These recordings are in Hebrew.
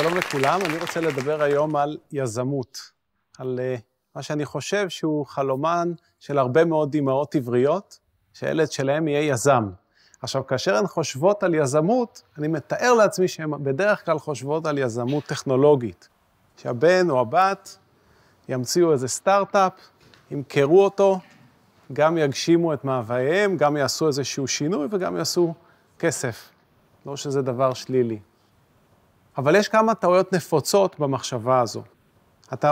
שלום לכולם, אני רוצה לדבר היום על יזמות, על אה, מה שאני חושב שהוא חלומן של הרבה מאוד אימהות עבריות, שהילד שלהם יהיה יזם. עכשיו, כאשר הן חושבות על יזמות, אני מתאר לעצמי שהן בדרך כלל חושבות על יזמות טכנולוגית. שהבן או הבת ימציאו איזה סטארט-אפ, ימכרו אותו, גם יגשימו את מאווייהם, גם יעשו איזשהו שינוי וגם יעשו כסף. לא שזה דבר שלילי. אבל יש כמה טעויות נפוצות במחשבה הזו.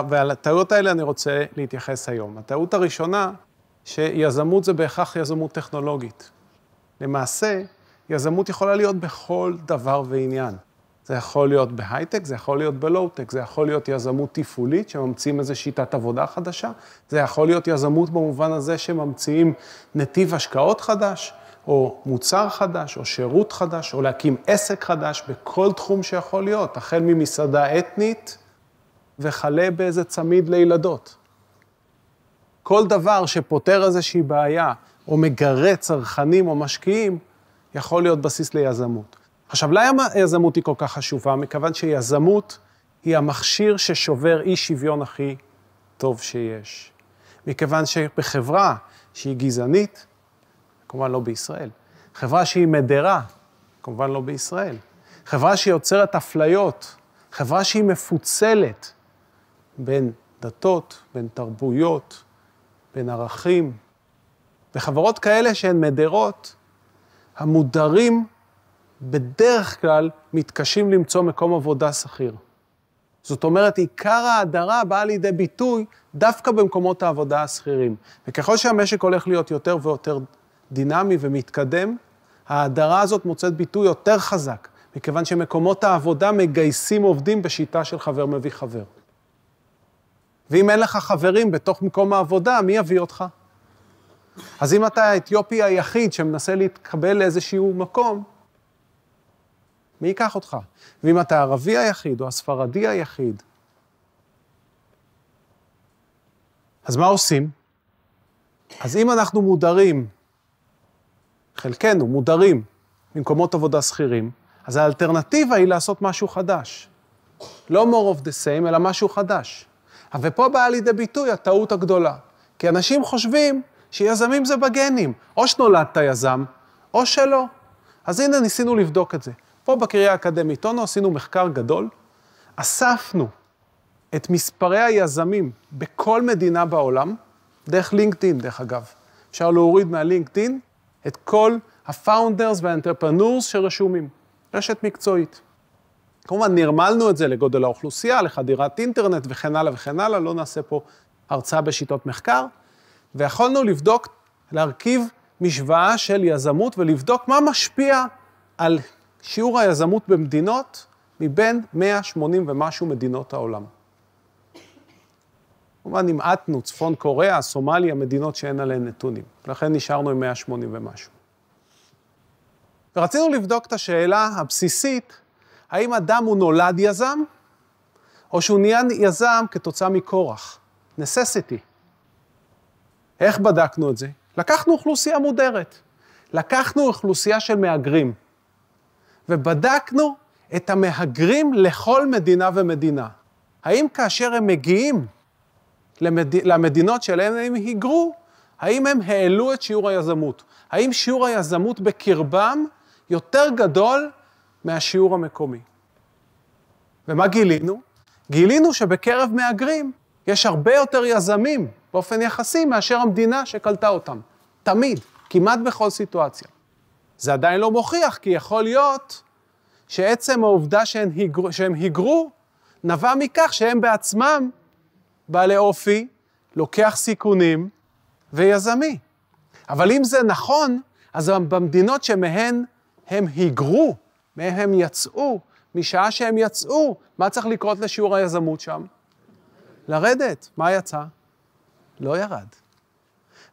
ועל הטעויות האלה אני רוצה להתייחס היום. הטעות הראשונה, שיזמות זה בהכרח יזמות טכנולוגית. למעשה, יזמות יכולה להיות בכל דבר ועניין. זה יכול להיות בהייטק, זה יכול להיות בלואו-טק, זה יכול להיות יזמות תפעולית שממציאים איזו שיטת עבודה חדשה, זה יכול להיות יזמות במובן הזה שממציאים נתיב השקעות חדש, או מוצר חדש, או שירות חדש, או להקים עסק חדש, בכל תחום שיכול להיות, החל ממסעדה אתנית וכלה באיזה צמיד לילדות. כל דבר שפותר איזושהי בעיה, או מגרה צרכנים או משקיעים, יכול להיות בסיס ליזמות. עכשיו, למה היזמות היא כל כך חשובה? מכיוון שיזמות היא המכשיר ששובר אי שוויון הכי טוב שיש. מכיוון שבחברה שהיא גזענית, כמובן לא בישראל. חברה שהיא מדרה, כמובן לא בישראל. חברה שיוצרת אפליות, חברה שהיא מפוצלת בין דתות, בין תרבויות, בין ערכים. וחברות כאלה שהן מדרות, המודרים בדרך כלל מתקשים למצוא מקום עבודה שכיר. זאת אומרת, עיקר ההדרה באה לידי ביטוי דווקא במקומות העבודה השכירים. וככל שהמשק הולך להיות יותר ויותר דינמי ומתקדם, ההדרה הזאת מוצאת ביטוי יותר חזק, מכיוון שמקומות העבודה מגייסים עובדים בשיטה של חבר מביא חבר. ואם אין לך חברים בתוך מקום העבודה, מי יביא אותך? אז אם אתה האתיופי היחיד שמנסה להתקבל לאיזשהו מקום, מי ייקח אותך? ואם אתה הערבי היחיד או הספרדי היחיד, אז מה עושים? אז אם אנחנו מודרים חלקנו מודרים ממקומות עבודה שכירים, אז האלטרנטיבה היא לעשות משהו חדש. לא more of the same, אלא משהו חדש. ופה באה לידי ביטוי הטעות הגדולה. כי אנשים חושבים שיזמים זה בגנים, או שנולדת יזם, או שלא. אז הנה ניסינו לבדוק את זה. פה בקריה האקדמית אונו עשינו מחקר גדול, אספנו את מספרי היזמים בכל מדינה בעולם, דרך לינקדאין דרך אגב. אפשר להוריד מהלינקדאין את כל הפאונדרס והאנטרפרנורס שרשומים, רשת מקצועית. כמובן, נרמלנו את זה לגודל האוכלוסייה, לחדירת אינטרנט וכן הלאה וכן הלאה, לא נעשה פה הרצאה בשיטות מחקר, ויכולנו לבדוק, להרכיב משוואה של יזמות ולבדוק מה משפיע על שיעור היזמות במדינות מבין 180 ומשהו מדינות העולם. כמובן נמעטנו, צפון קוריאה, סומליה, מדינות שאין עליהן נתונים. לכן נשארנו עם 180 ומשהו. ורצינו לבדוק את השאלה הבסיסית, האם אדם הוא נולד יזם, או שהוא נהיה יזם כתוצאה מכורח, necessity. איך בדקנו את זה? לקחנו אוכלוסייה מודרת, לקחנו אוכלוסייה של מהגרים, ובדקנו את המהגרים לכל מדינה ומדינה. האם כאשר הם מגיעים למד... למדינות שאליהן הם היגרו, האם הם העלו את שיעור היזמות? האם שיעור היזמות בקרבם יותר גדול מהשיעור המקומי? ומה גילינו? גילינו שבקרב מהגרים יש הרבה יותר יזמים באופן יחסי מאשר המדינה שקלטה אותם. תמיד, כמעט בכל סיטואציה. זה עדיין לא מוכיח, כי יכול להיות שעצם העובדה שהם היגרו, שהם היגרו נבע מכך שהם בעצמם בעלי אופי, לוקח סיכונים ויזמי. אבל אם זה נכון, אז במדינות שמהן הם היגרו, מהן הם יצאו, משעה שהם יצאו, מה צריך לקרות לשיעור היזמות שם? לרדת. מה יצא? לא ירד.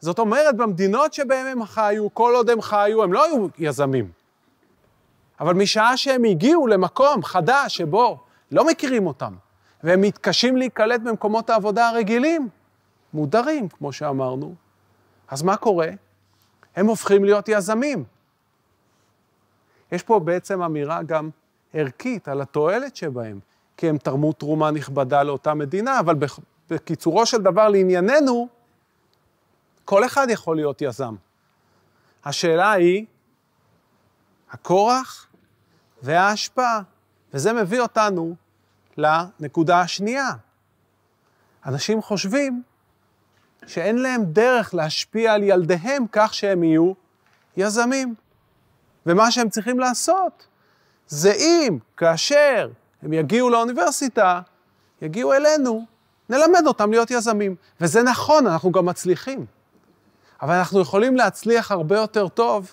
זאת אומרת, במדינות שבהן הם חיו, כל עוד הם חיו, הם לא היו יזמים. אבל משעה שהם הגיעו למקום חדש שבו לא מכירים אותם, והם מתקשים להיקלט במקומות העבודה הרגילים, מודרים, כמו שאמרנו. אז מה קורה? הם הופכים להיות יזמים. יש פה בעצם אמירה גם ערכית על התועלת שבהם, כי הם תרמו תרומה נכבדה לאותה מדינה, אבל בקיצורו של דבר לענייננו, כל אחד יכול להיות יזם. השאלה היא, הכורח וההשפעה, וזה מביא אותנו לנקודה השנייה. אנשים חושבים שאין להם דרך להשפיע על ילדיהם כך שהם יהיו יזמים. ומה שהם צריכים לעשות זה אם, כאשר הם יגיעו לאוניברסיטה, יגיעו אלינו, נלמד אותם להיות יזמים. וזה נכון, אנחנו גם מצליחים. אבל אנחנו יכולים להצליח הרבה יותר טוב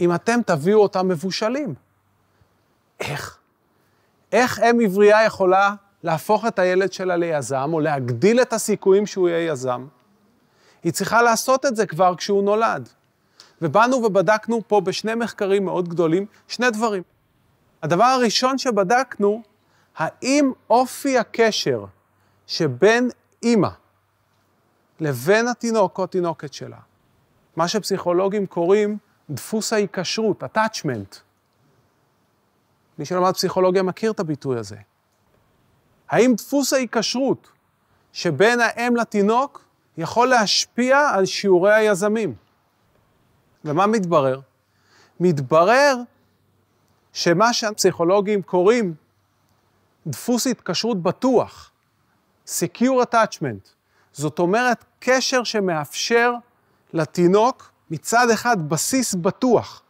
אם אתם תביאו אותם מבושלים. איך? איך אם עברייה יכולה להפוך את הילד שלה ליזם, או להגדיל את הסיכויים שהוא יהיה יזם? היא צריכה לעשות את זה כבר כשהוא נולד. ובאנו ובדקנו פה בשני מחקרים מאוד גדולים שני דברים. הדבר הראשון שבדקנו, האם אופי הקשר שבין אימא לבין התינוק או התינוקת שלה, מה שפסיכולוגים קוראים דפוס ההיקשרות, attachment, מי שלמד פסיכולוגיה מכיר את הביטוי הזה. האם דפוס ההיקשרות שבין האם לתינוק יכול להשפיע על שיעורי היזמים? ומה מתברר? מתברר שמה שהפסיכולוגים קוראים דפוס התקשרות בטוח, Secure Attachment, זאת אומרת קשר שמאפשר לתינוק מצד אחד בסיס בטוח,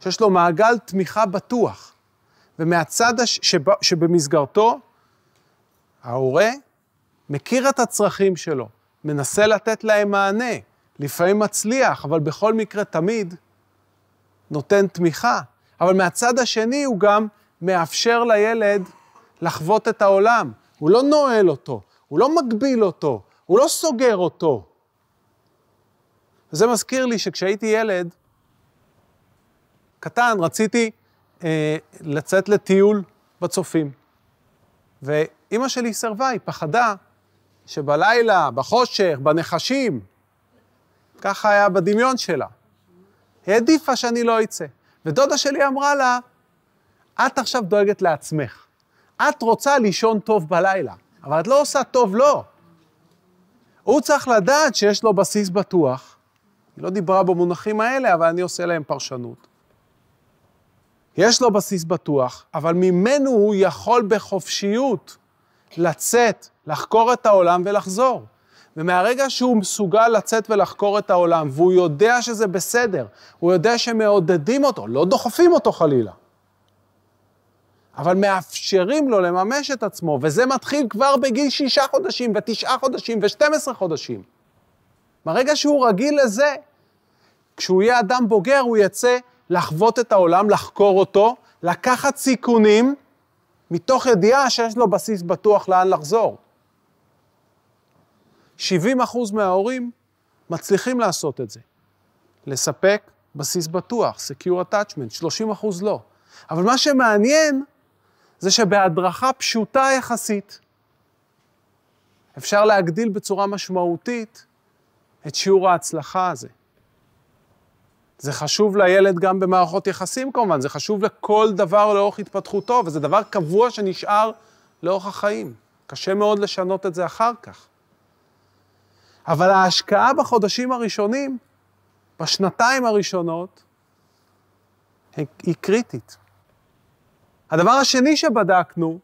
שיש לו מעגל תמיכה בטוח, ומהצד הש... שבא... שבמסגרתו ההורה מכיר את הצרכים שלו, מנסה לתת להם מענה, לפעמים מצליח, אבל בכל מקרה תמיד נותן תמיכה. אבל מהצד השני הוא גם מאפשר לילד לחוות את העולם. הוא לא נועל אותו, הוא לא מגביל אותו, הוא לא סוגר אותו. וזה מזכיר לי שכשהייתי ילד קטן, רציתי אה, לצאת לטיול בצופים. ואימא שלי סרבה, היא פחדה שבלילה, בחושך, בנחשים, ככה היה בדמיון שלה. היא העדיפה שאני לא אצא. ודודה שלי אמרה לה, את עכשיו דואגת לעצמך. את רוצה לישון טוב בלילה, אבל את לא עושה טוב לו. לא. הוא צריך לדעת שיש לו בסיס בטוח. היא לא דיברה במונחים האלה, אבל אני עושה להם פרשנות. יש לו בסיס בטוח, אבל ממנו הוא יכול בחופשיות לצאת, לחקור את העולם ולחזור. ומהרגע שהוא מסוגל לצאת ולחקור את העולם, והוא יודע שזה בסדר, הוא יודע שמעודדים אותו, לא דוחפים אותו חלילה, אבל מאפשרים לו לממש את עצמו, וזה מתחיל כבר בגיל שישה חודשים, ותשעה חודשים, ושתים עשרה חודשים. מהרגע שהוא רגיל לזה, כשהוא יהיה אדם בוגר, הוא יצא לחוות את העולם, לחקור אותו, לקחת סיכונים, מתוך ידיעה שיש לו בסיס בטוח לאן לחזור. 70 מההורים מצליחים לעשות את זה. לספק בסיס בטוח, Secure Attachment, 30 לא. אבל מה שמעניין זה שבהדרכה פשוטה יחסית, אפשר להגדיל בצורה משמעותית את שיעור ההצלחה הזה. זה חשוב לילד גם במערכות יחסים כמובן, זה חשוב לכל דבר לאורך התפתחותו, וזה דבר קבוע שנשאר לאורך החיים. קשה מאוד לשנות את זה אחר כך. אבל ההשקעה בחודשים הראשונים, בשנתיים הראשונות, היא קריטית. הדבר השני שבדקנו,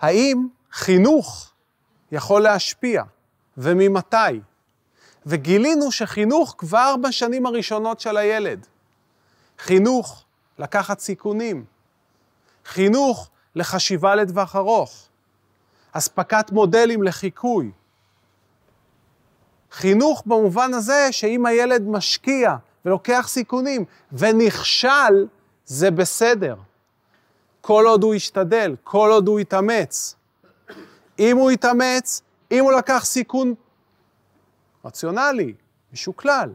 האם חינוך יכול להשפיע, וממתי? וגילינו שחינוך כבר בשנים הראשונות של הילד. חינוך, לקחת סיכונים. חינוך, לחשיבה לטווח ארוך. אספקת מודלים לחיקוי. חינוך במובן הזה שאם הילד משקיע ולוקח סיכונים ונכשל, זה בסדר. כל עוד הוא ישתדל, כל עוד הוא יתאמץ. אם הוא יתאמץ, אם הוא לקח סיכון רציונלי, משוקלל.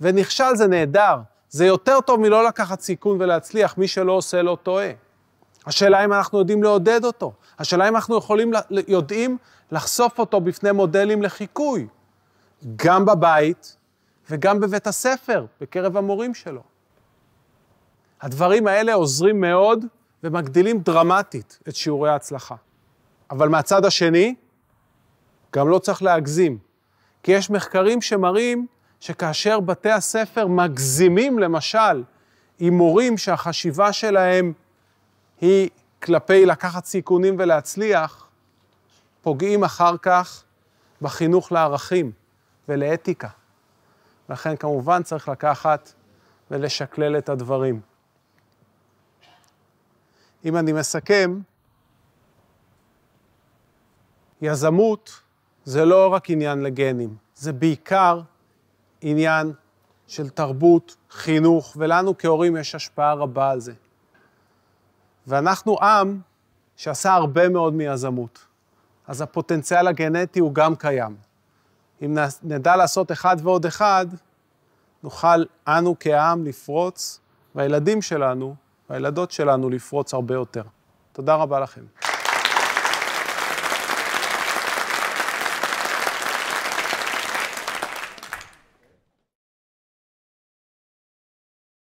ונכשל זה נהדר, זה יותר טוב מלא לקחת סיכון ולהצליח, מי שלא עושה לא טועה. השאלה אם אנחנו יודעים לעודד אותו, השאלה אם אנחנו יכולים, יודעים לחשוף אותו בפני מודלים לחיקוי, גם בבית וגם בבית הספר, בקרב המורים שלו. הדברים האלה עוזרים מאוד ומגדילים דרמטית את שיעורי ההצלחה. אבל מהצד השני, גם לא צריך להגזים. כי יש מחקרים שמראים שכאשר בתי הספר מגזימים, למשל, עם מורים שהחשיבה שלהם היא כלפי לקחת סיכונים ולהצליח, פוגעים אחר כך בחינוך לערכים ולאתיקה. לכן כמובן צריך לקחת ולשקלל את הדברים. אם אני מסכם, יזמות זה לא רק עניין לגנים, זה בעיקר עניין של תרבות, חינוך, ולנו כהורים יש השפעה רבה על זה. ואנחנו עם שעשה הרבה מאוד מיזמות, אז הפוטנציאל הגנטי הוא גם קיים. אם נדע לעשות אחד ועוד אחד, נוכל אנו כעם לפרוץ, והילדים שלנו, והילדות שלנו לפרוץ הרבה יותר. תודה רבה לכם.